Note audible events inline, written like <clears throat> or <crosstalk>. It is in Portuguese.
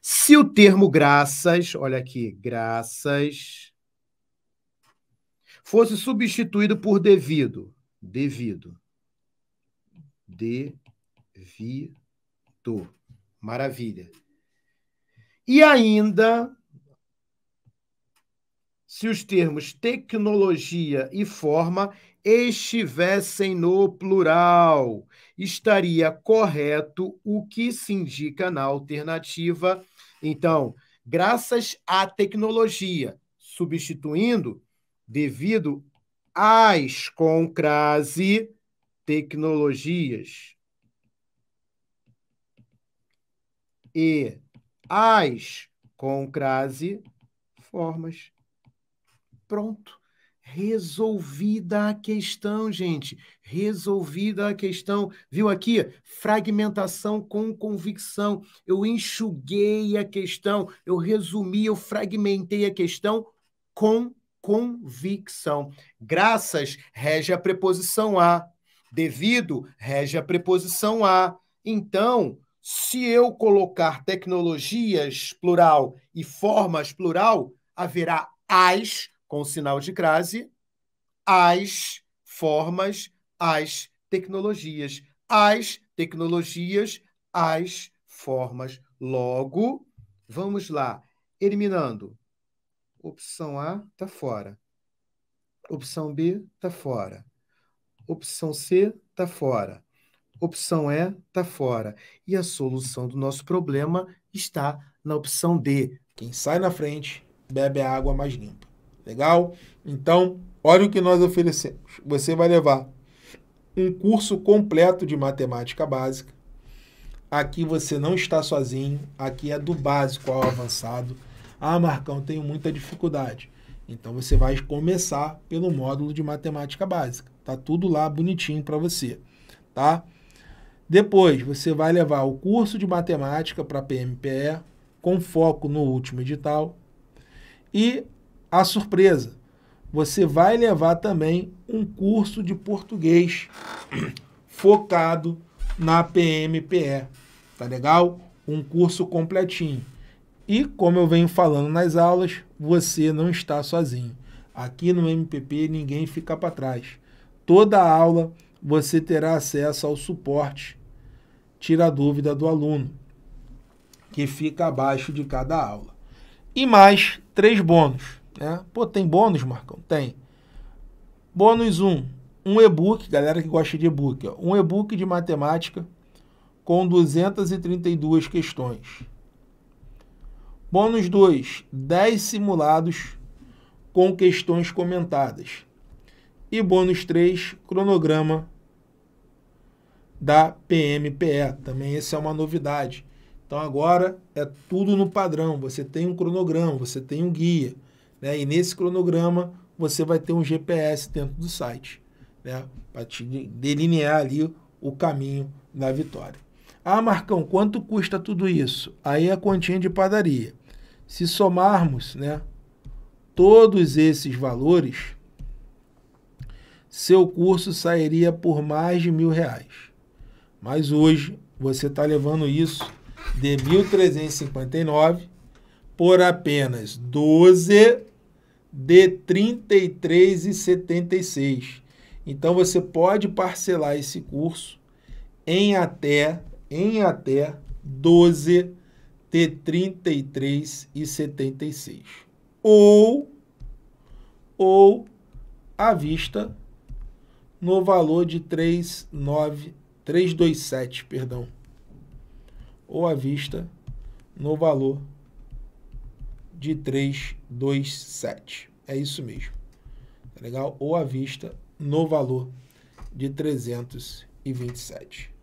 Se o termo graças, olha aqui, graças, fosse substituído por devido, devido, devido, maravilha. E ainda se os termos tecnologia e forma estivessem no plural. Estaria correto o que se indica na alternativa. Então, graças à tecnologia, substituindo devido às com crase tecnologias e as com crase formas. Pronto. Resolvida a questão, gente. Resolvida a questão. Viu aqui? Fragmentação com convicção. Eu enxuguei a questão, eu resumi, eu fragmentei a questão com convicção. Graças rege a preposição a. Devido rege a preposição a. Então, se eu colocar tecnologias plural e formas plural, haverá as com o sinal de crase, as formas, as tecnologias. As tecnologias, as formas. Logo, vamos lá, eliminando. Opção A está fora. Opção B está fora. Opção C está fora. Opção E está fora. E a solução do nosso problema está na opção D. Quem sai na frente bebe a água mais limpa. Legal? Então, olha o que nós oferecemos. Você vai levar um curso completo de matemática básica. Aqui você não está sozinho, aqui é do básico ao avançado. Ah, Marcão, tenho muita dificuldade. Então você vai começar pelo módulo de matemática básica. Tá tudo lá bonitinho para você, tá? Depois você vai levar o curso de matemática para PMPE com foco no último edital e a surpresa, você vai levar também um curso de português <clears throat> focado na PMPE, tá legal? Um curso completinho. E como eu venho falando nas aulas, você não está sozinho. Aqui no MPP ninguém fica para trás. Toda aula você terá acesso ao suporte Tira a dúvida do aluno, que fica abaixo de cada aula. E mais três bônus né? Pô, tem bônus, Marcão? Tem. Bônus 1, um, um e-book, galera que gosta de e-book, ó, um e-book de matemática com 232 questões. Bônus 2, 10 simulados com questões comentadas. E bônus 3, cronograma da PMPE. Também essa é uma novidade. Então agora é tudo no padrão. Você tem um cronograma, você tem um guia. Né? E nesse cronograma você vai ter um GPS dentro do site, né? para te delinear ali o caminho da vitória. Ah, Marcão, quanto custa tudo isso? Aí é a continha de padaria. Se somarmos né, todos esses valores, seu curso sairia por mais de mil reais. Mas hoje você está levando isso de 1.359 por apenas 12 de 33,76. Então você pode parcelar esse curso em até em até 12 de 33,76 ou ou à vista no valor de 39 327, perdão. Ou à vista no valor de 327. É isso mesmo. Tá legal? Ou à vista no valor de 327.